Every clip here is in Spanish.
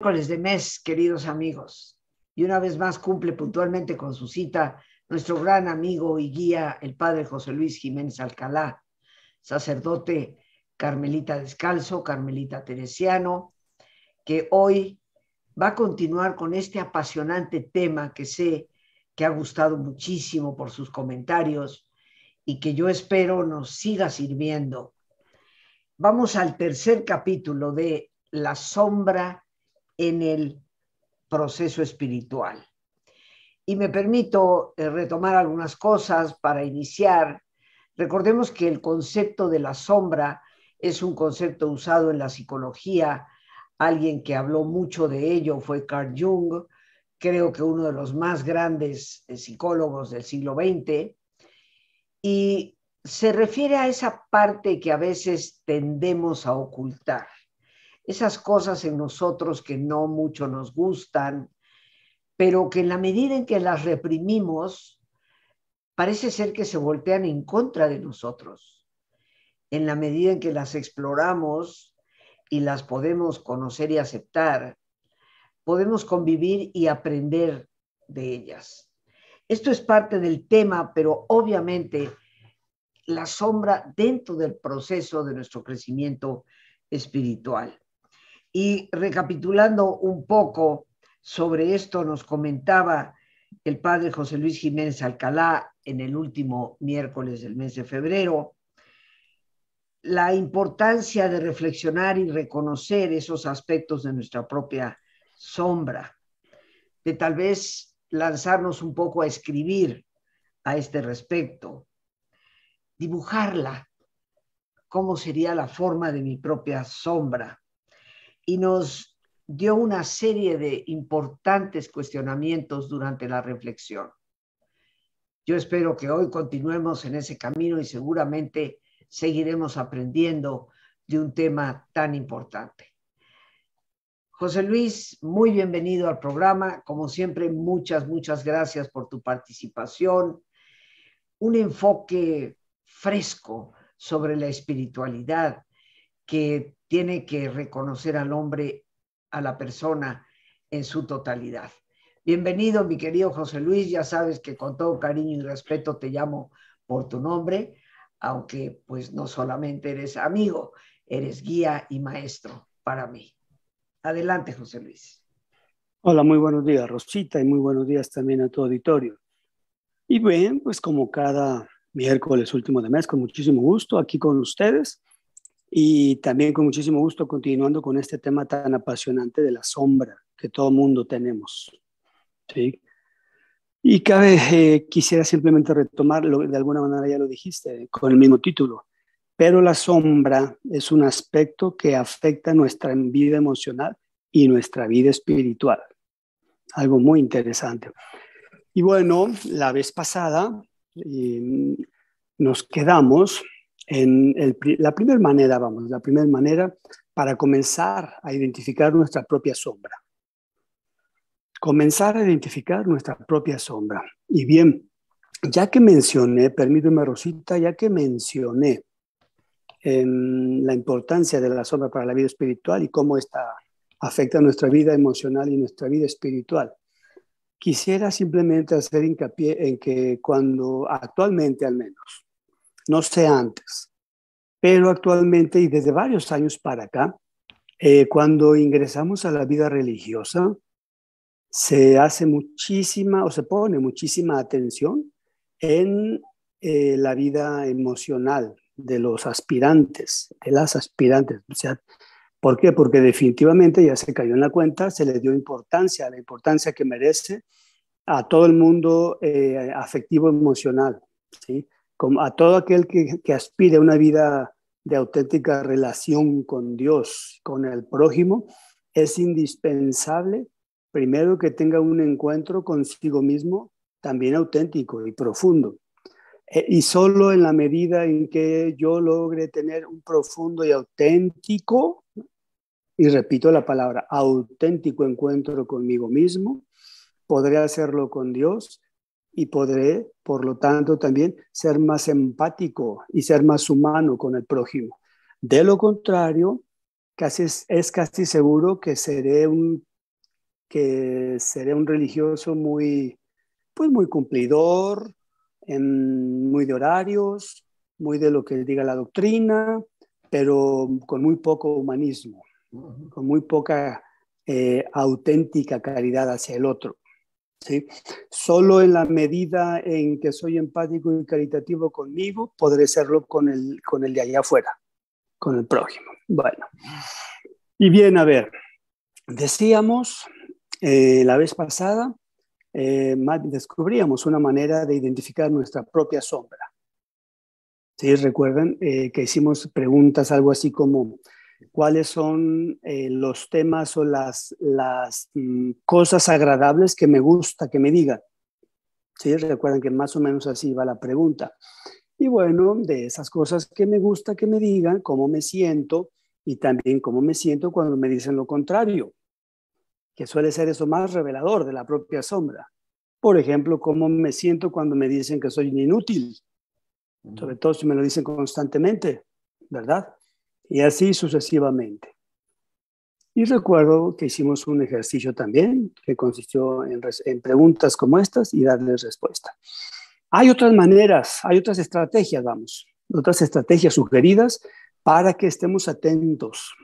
miércoles de mes, queridos amigos. Y una vez más cumple puntualmente con su cita nuestro gran amigo y guía, el padre José Luis Jiménez Alcalá, sacerdote carmelita descalzo, carmelita teresiano, que hoy va a continuar con este apasionante tema que sé que ha gustado muchísimo por sus comentarios y que yo espero nos siga sirviendo. Vamos al tercer capítulo de La sombra en el proceso espiritual. Y me permito eh, retomar algunas cosas para iniciar. Recordemos que el concepto de la sombra es un concepto usado en la psicología. Alguien que habló mucho de ello fue Carl Jung, creo que uno de los más grandes eh, psicólogos del siglo XX. Y se refiere a esa parte que a veces tendemos a ocultar esas cosas en nosotros que no mucho nos gustan, pero que en la medida en que las reprimimos, parece ser que se voltean en contra de nosotros. En la medida en que las exploramos y las podemos conocer y aceptar, podemos convivir y aprender de ellas. Esto es parte del tema, pero obviamente la sombra dentro del proceso de nuestro crecimiento espiritual. Y recapitulando un poco sobre esto, nos comentaba el padre José Luis Jiménez Alcalá en el último miércoles del mes de febrero, la importancia de reflexionar y reconocer esos aspectos de nuestra propia sombra, de tal vez lanzarnos un poco a escribir a este respecto, dibujarla, cómo sería la forma de mi propia sombra, y nos dio una serie de importantes cuestionamientos durante la reflexión. Yo espero que hoy continuemos en ese camino y seguramente seguiremos aprendiendo de un tema tan importante. José Luis, muy bienvenido al programa. Como siempre, muchas, muchas gracias por tu participación. Un enfoque fresco sobre la espiritualidad que tiene que reconocer al hombre, a la persona en su totalidad. Bienvenido, mi querido José Luis, ya sabes que con todo cariño y respeto te llamo por tu nombre, aunque pues no solamente eres amigo, eres guía y maestro para mí. Adelante, José Luis. Hola, muy buenos días, Rosita, y muy buenos días también a tu auditorio. Y bien, pues como cada miércoles último de mes, con muchísimo gusto, aquí con ustedes, y también con muchísimo gusto continuando con este tema tan apasionante de la sombra que todo mundo tenemos. ¿sí? Y cabe, eh, quisiera simplemente retomar, de alguna manera ya lo dijiste, con el mismo título, pero la sombra es un aspecto que afecta nuestra vida emocional y nuestra vida espiritual. Algo muy interesante. Y bueno, la vez pasada eh, nos quedamos la primera manera, vamos, la primera manera para comenzar a identificar nuestra propia sombra. Comenzar a identificar nuestra propia sombra. Y bien, ya que mencioné, permíteme Rosita, ya que mencioné em, la importancia de la sombra para la vida espiritual y cómo esta afecta nuestra vida emocional y nuestra vida espiritual. Quisiera simplemente hacer hincapié en que cuando actualmente al menos no sé antes, pero actualmente y desde varios años para acá, eh, cuando ingresamos a la vida religiosa, se hace muchísima o se pone muchísima atención en eh, la vida emocional de los aspirantes, de las aspirantes. O sea, ¿Por qué? Porque definitivamente ya se cayó en la cuenta, se le dio importancia, la importancia que merece a todo el mundo eh, afectivo emocional. ¿sí? como a todo aquel que, aspire a una vida de auténtica relación con Dios, con el prójimo, es indispensable primero que tenga un encuentro consigo mismo también auténtico y profundo. Eh, y solo en la medida en que yo logre tener un profundo y auténtico, y repito la palabra, auténtico encuentro conmigo mismo, podré hacerlo con Dios y podré, por lo tanto, también ser más empático y ser más humano con el prójimo. De lo contrario, casi es, casi seguro que seré un que seré un religioso muy pues muy cumplidor, muy de horarios, muy de lo que diga la doctrina, pero con muy poco humanismo, con muy poca eh, auténtica caridad hacia el otro. ¿sí? Solo en la medida en que soy empático y caritativo conmigo, podré serlo con el, con el de allá afuera, con el prójimo. Bueno, y bien, a ver, decíamos eh, la vez pasada, eh, descubríamos una manera de identificar nuestra propia sombra. ¿Sí? Recuerdan eh, que hicimos preguntas algo así como, cuáles son eh, los temas o las, mm, cosas agradables que me gusta que me digan. ¿Sí? Recuerden que más o menos así va la pregunta. Y bueno, de esas cosas que me gusta que me digan, cómo me siento y también cómo me siento cuando me dicen lo contrario, que suele ser eso más revelador de la propia sombra. Por ejemplo, cómo me siento cuando me dicen que soy inútil, sobre todo si me lo dicen constantemente, ¿verdad? y así sucesivamente. Y recuerdo que hicimos un ejercicio también que consistió en, preguntas como estas y darles respuesta. Hay otras maneras, hay otras estrategias, vamos, otras estrategias sugeridas para que estemos atentos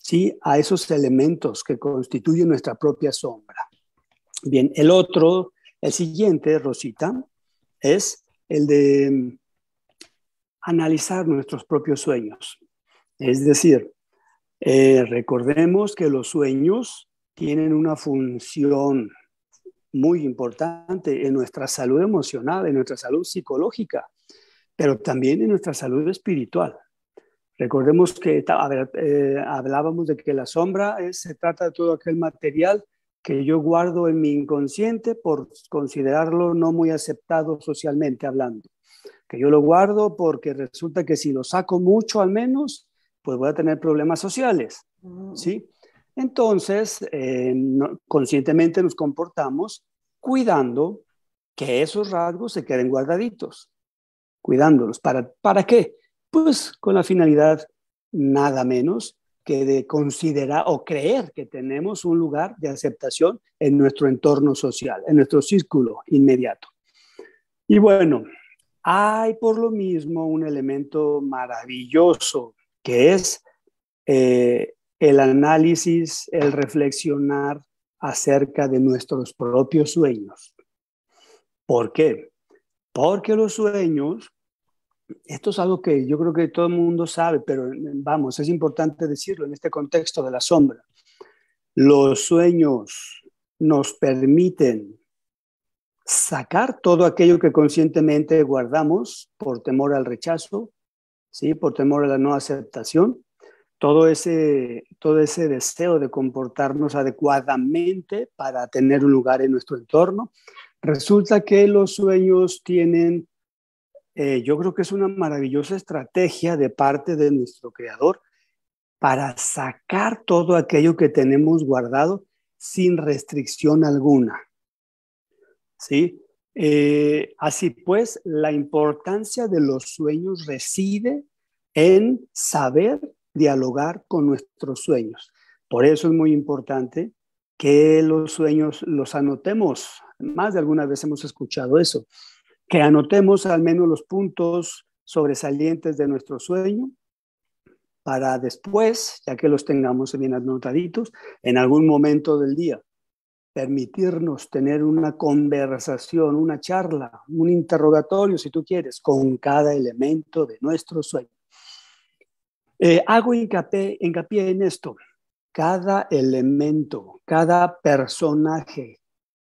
¿sí? a esos elementos que constituyen nuestra propia sombra. Bien, el otro, el siguiente, Rosita, es el de analizar nuestros propios sueños. Es decir, eh, recordemos que los sueños tienen una función muy importante en nuestra salud emocional, en nuestra salud psicológica, pero también en nuestra salud espiritual. Recordemos que eh, hablábamos de que la sombra se trata de todo aquel material que yo guardo en mi inconsciente por considerarlo no muy aceptado socialmente hablando. Que yo lo guardo porque resulta que si lo saco mucho al menos, pues voy a tener problemas sociales, mm. ¿sí? Entonces, eh, conscientemente nos comportamos cuidando que esos rasgos se queden guardaditos, cuidándolos. ¿Para, ¿Para qué? Pues con la finalidad nada menos que de considerar o creer que tenemos un lugar de aceptación en nuestro entorno social, en nuestro círculo inmediato. Y bueno, hay por lo mismo un elemento maravilloso que es eh, el análisis, el reflexionar acerca de nuestros propios sueños. ¿Por qué? Porque los sueños, esto es algo que yo creo que todo el mundo sabe, pero vamos, es importante decirlo en este contexto de la sombra. Los sueños nos permiten sacar todo aquello que conscientemente guardamos por temor al rechazo, por temor a la no aceptación, todo ese, todo ese deseo de comportarnos adecuadamente para tener un lugar en nuestro entorno. Resulta que los sueños tienen, eh, yo creo que es una maravillosa estrategia de parte de nuestro creador para sacar todo aquello que tenemos guardado sin restricción alguna. ¿Sí? Eh, así pues, la importancia de los sueños reside en saber dialogar con nuestros sueños. Por eso es muy importante que los sueños los anotemos. Más de alguna vez hemos escuchado eso, que anotemos al menos los puntos sobresalientes de nuestro sueño para después, ya que los tengamos bien anotaditos, en algún momento del día, permitirnos tener una conversación, una charla, un interrogatorio, si tú quieres, con cada elemento de nuestro sueño. Eh, hago hincapié, en esto. Cada elemento, cada personaje,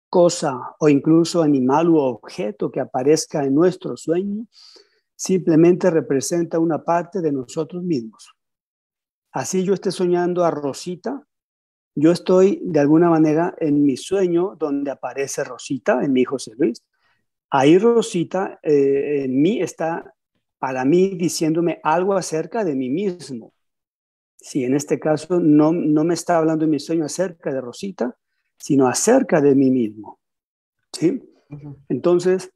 cosa o incluso animal u objeto que aparezca en nuestro sueño, simplemente representa una parte de nosotros mismos. Así yo esté soñando a Rosita, yo estoy de alguna manera en mi sueño donde aparece Rosita, en mi José Luis. Ahí Rosita, eh, en mí está para mí diciéndome algo acerca de mí mismo. Si en este caso no, no me está hablando en mi sueño acerca de Rosita, sino acerca de mí mismo. ¿sí? Entonces,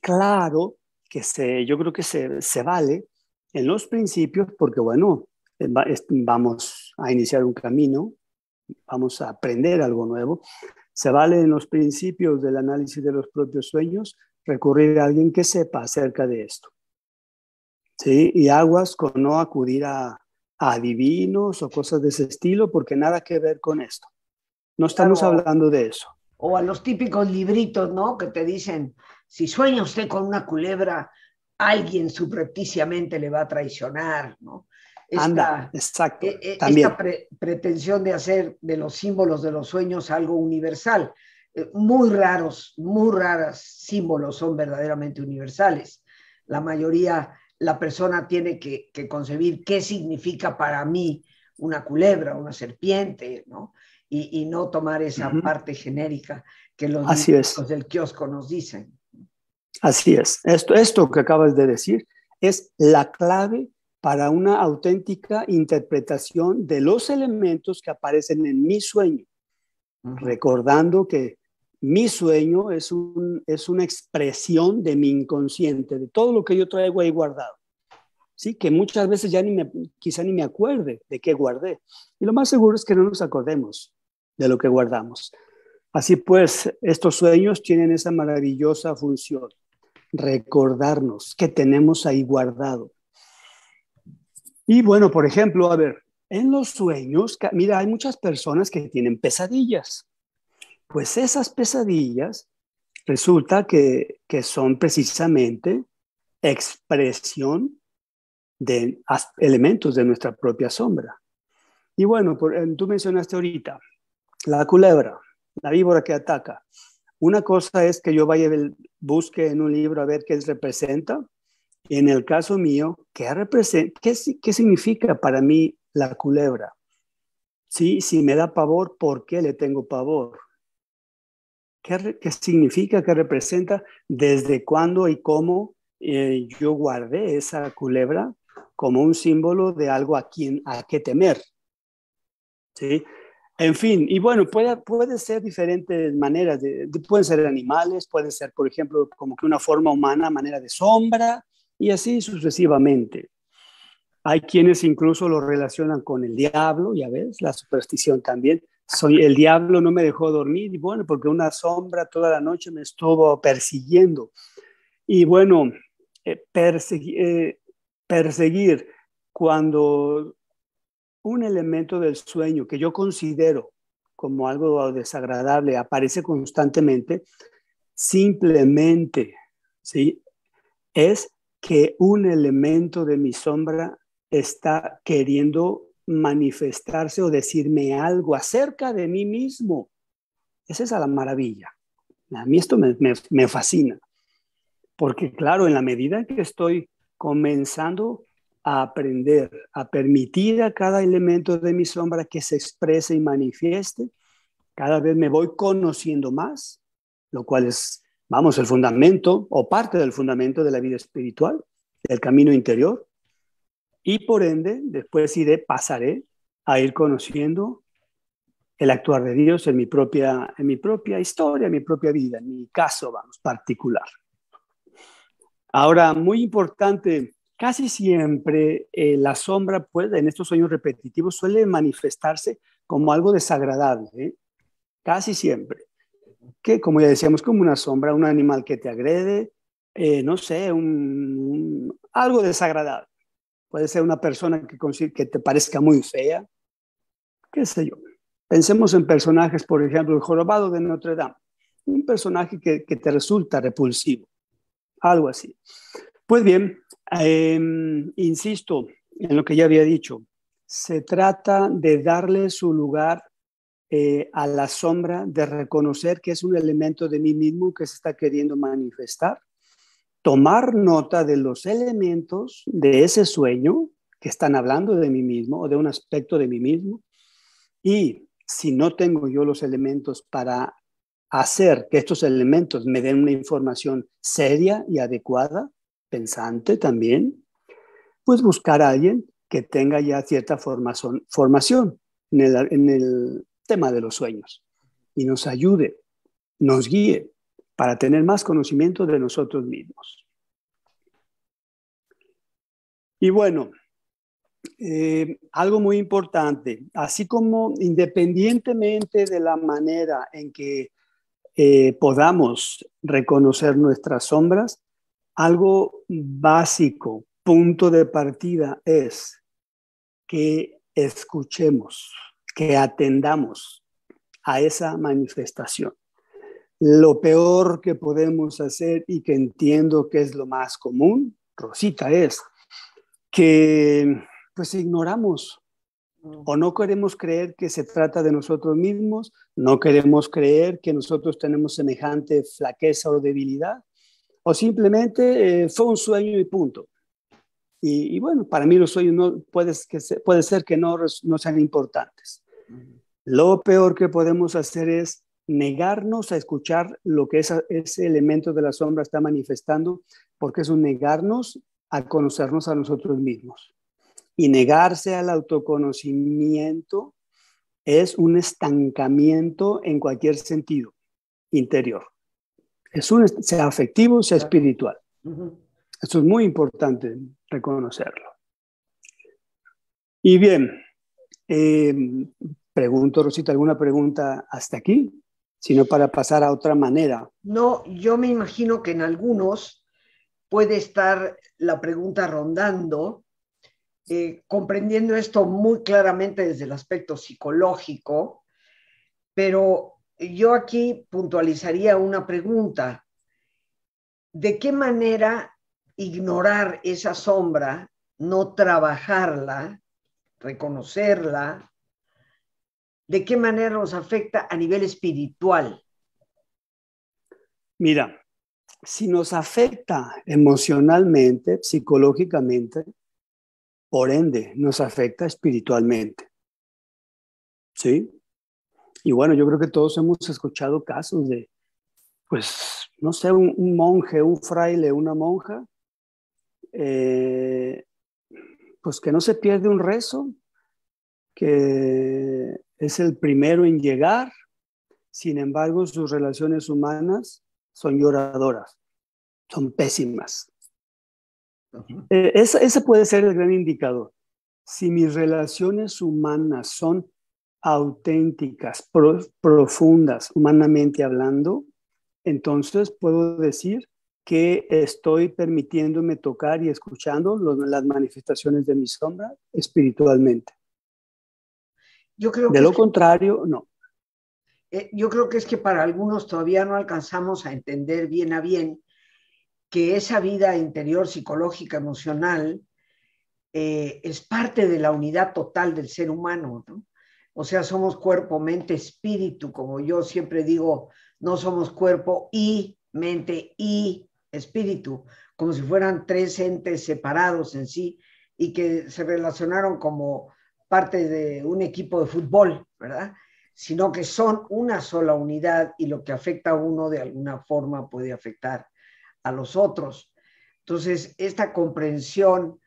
claro que se, yo creo que se vale en los principios porque, bueno, vamos a iniciar un camino, vamos a aprender algo nuevo. Se vale en los principios del análisis de los propios sueños recurrir a alguien que sepa acerca de esto. ¿sí? Y aguas con no acudir a, adivinos o cosas de ese estilo, porque nada que ver con esto. No estamos hablando de eso. O a los típicos libritos, ¿no? Que te dicen, si sueña usted con una culebra, alguien subrepticiamente le va a traicionar, ¿no? Anda, exacto. E, e, también. Esta pretensión de hacer de los símbolos de los sueños algo universal. Eh, muy raros, muy raros símbolos son verdaderamente universales. La mayoría la persona tiene que, concebir qué significa para mí una culebra, una serpiente, ¿no? Y, no tomar esa parte genérica que los Así del kiosco nos dicen. Así es. Esto, esto que acabas de decir es la clave para una auténtica interpretación de los elementos que aparecen en mi sueño, recordando que mi sueño es, es una expresión de mi inconsciente, de todo lo que yo traigo ahí guardado. ¿sí? que muchas veces ya ni me, quizá ni me acuerde de qué guardé. Y lo más seguro es que no nos acordemos de lo que guardamos. Así pues, estos sueños tienen esa maravillosa función, recordarnos qué tenemos ahí guardado. Y bueno, por ejemplo, a ver, en los sueños, mira, hay muchas personas que tienen pesadillas. Pues esas pesadillas resulta que, son precisamente expresión de elementos de nuestra propia sombra. Y bueno, eh, tú mencionaste ahorita la culebra, la víbora que ataca. Una cosa es que yo vaya busque en un libro a ver qué representa. en el caso mío, ¿qué, representa, qué, significa para mí la culebra? Sí, si me da pavor, ¿por qué le tengo pavor? ¿Qué, qué significa? ¿Qué representa? ¿Desde cuándo y cómo eh, yo guardé esa culebra como un símbolo de algo a quien a qué temer? ¿Sí? En fin, y bueno, puede, puede ser diferentes maneras, pueden ser animales, puede ser, por ejemplo, como que una forma humana, manera de sombra, y así sucesivamente. Hay quienes incluso lo relacionan con el diablo, ya ves, la superstición también soy el diablo no me dejó dormir, y bueno, porque una sombra toda la noche me estuvo persiguiendo. Y bueno, eh, eh, perseguir cuando un elemento del sueño que yo considero como algo desagradable aparece constantemente, simplemente, ¿sí? Es que un elemento de mi sombra está queriendo manifestarse o decirme algo acerca de mí mismo. Esa es la maravilla. A mí esto me, me fascina, porque claro, en la medida que estoy comenzando a aprender, a permitir a cada elemento de mi sombra que se exprese y manifieste, cada vez me voy conociendo más, lo cual es, vamos, el fundamento o parte del fundamento de la vida espiritual, el camino interior, y por ende, después iré, pasaré a ir conociendo el actuar de Dios en mi propia, en mi propia historia, en mi propia vida, en mi caso, vamos, particular. Ahora, muy importante, casi siempre eh, la sombra puede, en estos sueños repetitivos suele manifestarse como algo desagradable, ¿eh? casi siempre. Que, como ya decíamos, como una sombra, un animal que te agrede, eh, no sé, un, algo desagradable. Puede ser una persona que, que te parezca muy fea, qué sé yo. Pensemos en personajes, por ejemplo, el jorobado de Notre Dame, un personaje que, te resulta repulsivo, algo así. Pues bien, em, insisto en lo que ya había dicho, se trata de darle su lugar eh, a la sombra, de reconocer que es un elemento de mí mismo que se está queriendo manifestar tomar nota de los elementos de ese sueño que están hablando de mí mismo o de un aspecto de mí mismo. Y si no tengo yo los elementos para hacer que estos elementos me den una información seria y adecuada, pensante también, pues buscar a alguien que tenga ya cierta formación, en el tema de los sueños y nos ayude, nos guíe para tener más conocimiento de nosotros mismos. Y bueno, eh, algo muy importante, así como independientemente de la manera en que eh, podamos reconocer nuestras sombras, algo básico, punto de partida es que escuchemos, que atendamos a esa manifestación. Lo peor que podemos hacer y que entiendo que es lo más común, Rosita, es que pues ignoramos mm. o no queremos creer que se trata de nosotros mismos, no queremos creer que nosotros tenemos semejante flaqueza o debilidad, o simplemente eh, fue un sueño y punto. Y, bueno, para mí los sueños no, puede, puede ser que no, no sean importantes. Lo peor que podemos hacer es negarnos a escuchar lo que ese elemento de la sombra está manifestando, porque es un negarnos a conocernos a nosotros mismos. Y negarse al autoconocimiento es un estancamiento en cualquier sentido interior. Es sea afectivo, sea espiritual. eso es muy importante reconocerlo. Y bien, eh, pregunto, Rosita, ¿alguna pregunta hasta aquí? sino para pasar a otra manera. No, yo me imagino que en algunos puede estar la pregunta rondando, eh, comprendiendo esto muy claramente desde el aspecto psicológico, pero yo aquí puntualizaría una pregunta. ¿De qué manera ignorar esa sombra, no trabajarla, reconocerla, de qué manera nos afecta a nivel espiritual. Mira, si nos afecta emocionalmente, psicológicamente, por ende, nos afecta espiritualmente. ¿Sí? Y bueno, yo creo que todos hemos escuchado casos de, pues, no sé, un, monje, un fraile, una monja, eh, pues que no se pierde un rezo, que es el primero en llegar, sin embargo sus relaciones humanas son lloradoras, son pésimas. E, ese, puede ser el gran indicador. Si mis relaciones humanas son auténticas, profundas, humanamente hablando, entonces puedo decir que estoy permitiéndome tocar y escuchando las manifestaciones de mi sombra espiritualmente. Yo creo de lo contrario, no. Eh, yo creo que es que para algunos todavía no alcanzamos a entender bien a bien que esa vida interior psicológica, emocional, eh, es parte de la unidad total del ser humano, ¿no? O sea, somos cuerpo, mente, espíritu, como yo siempre digo, no somos cuerpo y mente y espíritu, como si fueran tres entes separados en sí y que se relacionaron como parte de un equipo de fútbol, ¿verdad? Sino que son una sola unidad y lo que afecta a uno de alguna forma puede afectar a los otros. Entonces, esta comprensión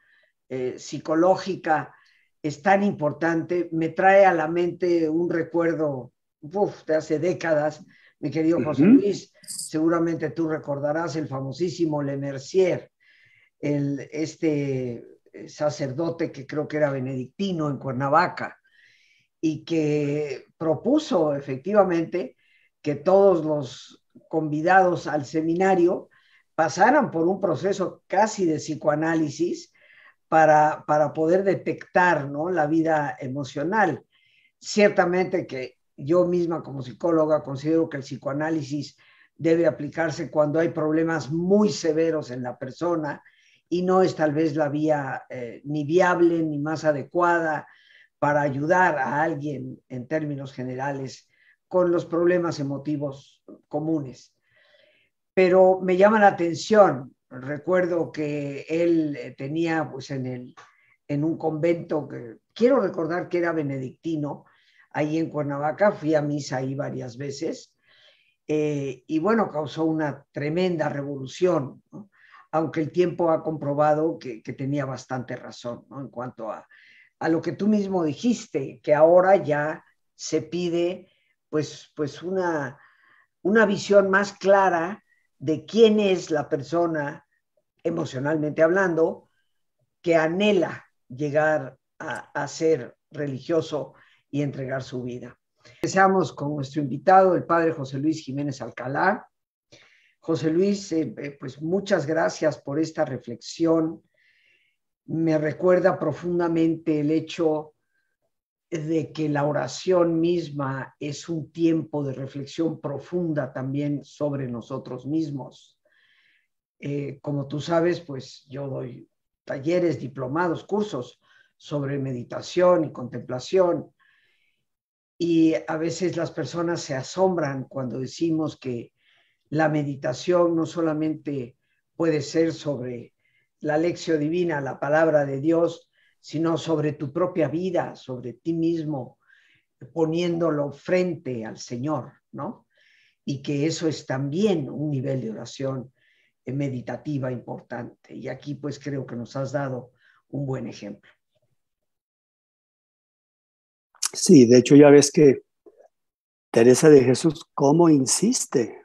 eh, psicológica es tan importante, me trae a la mente un recuerdo de hace décadas, mi querido José Luis, seguramente tú recordarás el famosísimo Le Mercier, el, este eh, sacerdote que creo que era benedictino en Cuernavaca y que propuso efectivamente que todos los convidados al seminario pasaran por un proceso casi de psicoanálisis para, para poder detectar ¿no? la vida emocional. Ciertamente que yo misma como psicóloga considero que el psicoanálisis debe aplicarse cuando hay problemas muy severos en la persona, y no es tal vez la vía eh, ni viable ni más adecuada para ayudar a alguien en términos generales con los problemas emotivos comunes. Pero me llama la atención, recuerdo que él eh, tenía pues en, en un convento que quiero recordar que era benedictino, ahí en Cuernavaca, fui a misa ahí varias veces, eh, y bueno, causó una tremenda revolución. ¿no? aunque el tiempo ha comprobado que, tenía bastante razón en cuanto a, lo que tú mismo dijiste, que ahora ya se pide pues, pues una, visión más clara de quién es la persona, emocionalmente hablando, que anhela llegar a, a ser religioso y entregar su vida. Empezamos con nuestro invitado, el padre José Luis Jiménez Alcalá, José Luis, eh, eh, pues muchas gracias por esta reflexión. Me recuerda profundamente el hecho de que la oración misma es un tiempo de reflexión profunda también sobre nosotros mismos. Eh, como tú sabes, pues yo doy talleres, diplomados, cursos sobre meditación y contemplación. Y a veces las personas se asombran cuando decimos que la meditación no solamente puede ser sobre la lección divina, la palabra de Dios, sino sobre tu propia vida, sobre ti mismo, poniéndolo frente al Señor, ¿no? Y que eso es también un nivel de oración eh, meditativa importante. Y aquí pues creo que nos has dado un buen ejemplo. Sí, de hecho ya ves que Teresa de Jesús, ¿cómo insiste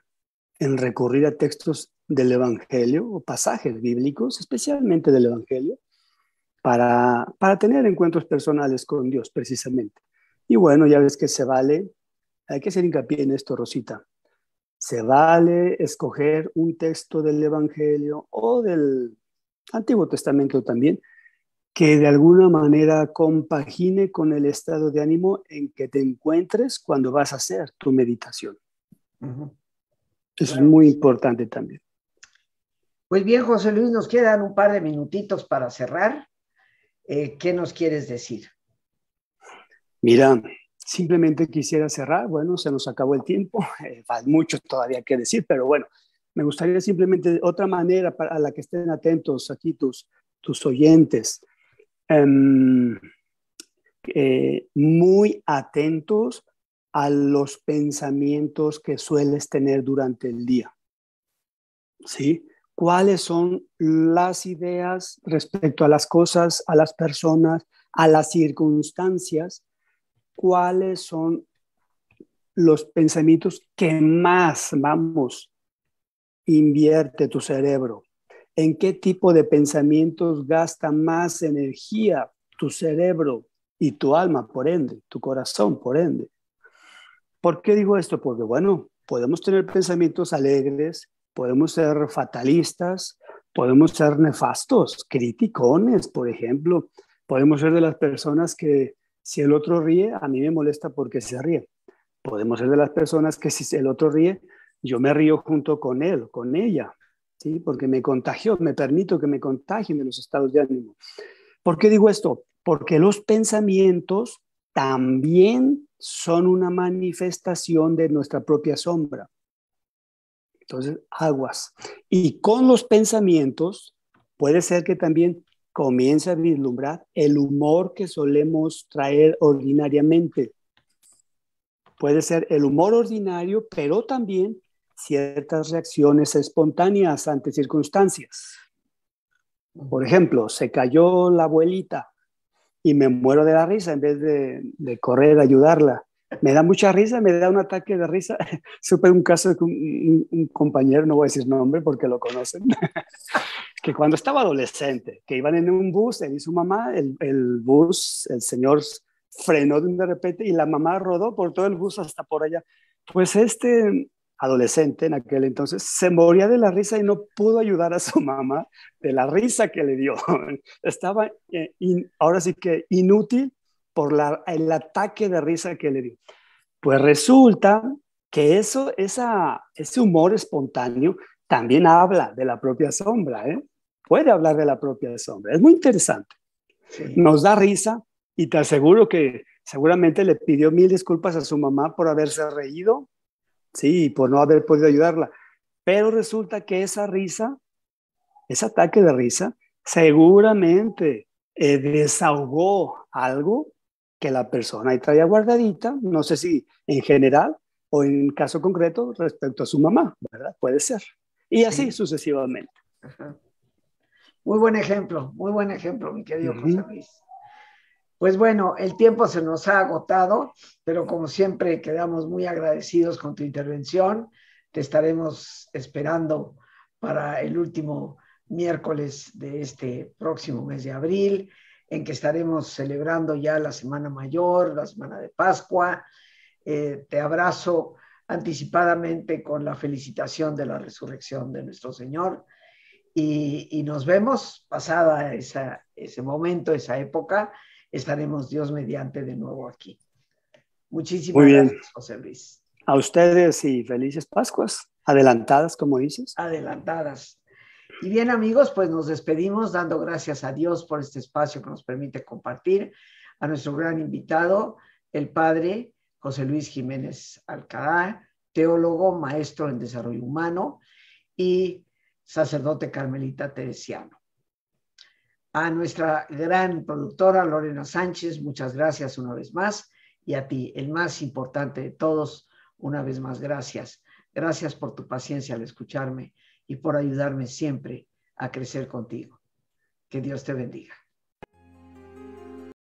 en recurrir a textos del Evangelio o pasajes bíblicos, especialmente del Evangelio, para, tener encuentros personales con Dios, precisamente. Y bueno, ya ves que se vale, hay que hacer hincapié en esto, Rosita, se vale escoger un texto del Evangelio o del Antiguo Testamento también, que de alguna manera compagine con el estado de ánimo en que te encuentres cuando vas a hacer tu meditación. Eso es muy pues, importante también. Pues bien, José Luis, nos quedan un par de minutitos para cerrar. Eh, ¿Qué nos quieres decir? Mira, simplemente quisiera cerrar. Bueno, se nos acabó el tiempo. Eh, hay mucho todavía que decir, pero bueno, me gustaría simplemente otra manera para, a la que estén atentos aquí tus, tus oyentes. Em, eh, muy atentos a los pensamientos que sueles tener durante el día. ¿Sí? ¿Cuáles son las ideas respecto a las cosas, a las personas, a las circunstancias? ¿Cuáles son los pensamientos que más, vamos, invierte tu cerebro? ¿En qué tipo de pensamientos gasta más energía tu cerebro y tu alma, por ende, tu corazón, por ende? ¿Por qué digo esto? Porque bueno, podemos tener pensamientos alegres, podemos ser fatalistas, podemos ser nefastos, criticones, por ejemplo. Podemos ser de las personas que si el otro ríe, a mí me molesta porque se ríe. Podemos ser de las personas que si el otro ríe, yo me río junto con él, con ella, ¿sí? porque me contagió, me permito que me contagien de los estados de ánimo. ¿Por qué digo esto? Porque los pensamientos también son una manifestación de nuestra propia sombra. Entonces, aguas. Y con los pensamientos, puede ser que también comience a vislumbrar el humor que solemos traer ordinariamente. Puede ser el humor ordinario, pero también ciertas reacciones espontáneas ante circunstancias. Por ejemplo, se cayó la abuelita y me muero de la risa en vez de, correr a ayudarla. Me da mucha risa, me da un ataque de risa. Supe un caso de un, compañero, no voy a decir nombre porque lo conocen, que cuando estaba adolescente, que iban en un bus, él y su mamá, el, el bus, el señor frenó de repente y la mamá rodó por todo el bus hasta por allá. Pues este adolescente en aquel entonces, se moría de la risa y no pudo ayudar a su mamá de la risa que le dio. Estaba, eh, ahora sí que inútil por el ataque de risa que le dio. Pues resulta que eso, ese humor espontáneo también habla de la propia sombra, ¿eh? puede hablar de la propia sombra. Es muy interesante. Nos da risa y te aseguro que seguramente le pidió mil disculpas a su mamá por haberse reído Sí, por no haber podido ayudarla. Pero resulta que esa risa, ese ataque de risa, seguramente eh, desahogó algo que la persona ahí traía guardadita, no sé si en general o en caso concreto respecto a su mamá, ¿verdad? Puede ser. Y así sucesivamente. Muy buen ejemplo, muy buen ejemplo, mi querido José Luis. Pues bueno, el tiempo se nos ha agotado, pero como siempre quedamos muy agradecidos con tu intervención. Te estaremos esperando para el último miércoles de este próximo mes de abril, en que estaremos celebrando ya la Semana Mayor, la Semana de Pascua. Eh, te abrazo anticipadamente con la felicitación de la resurrección de nuestro Señor y, nos vemos pasada ese momento, esa época estaremos Dios mediante de nuevo aquí. Muchísimas gracias, José Luis. A ustedes y felices Pascuas, adelantadas, como dices. Adelantadas. Y bien amigos, pues nos despedimos dando gracias a Dios por este espacio que nos permite compartir, a nuestro gran invitado, el padre José Luis Jiménez Alcalá, teólogo, maestro en desarrollo humano y sacerdote carmelita teresiano a nuestra gran productora Lorena Sánchez, muchas gracias una vez más, y a ti, el más importante de todos, una vez más, gracias. Gracias por tu paciencia al escucharme y por ayudarme siempre a crecer contigo. Que Dios te bendiga.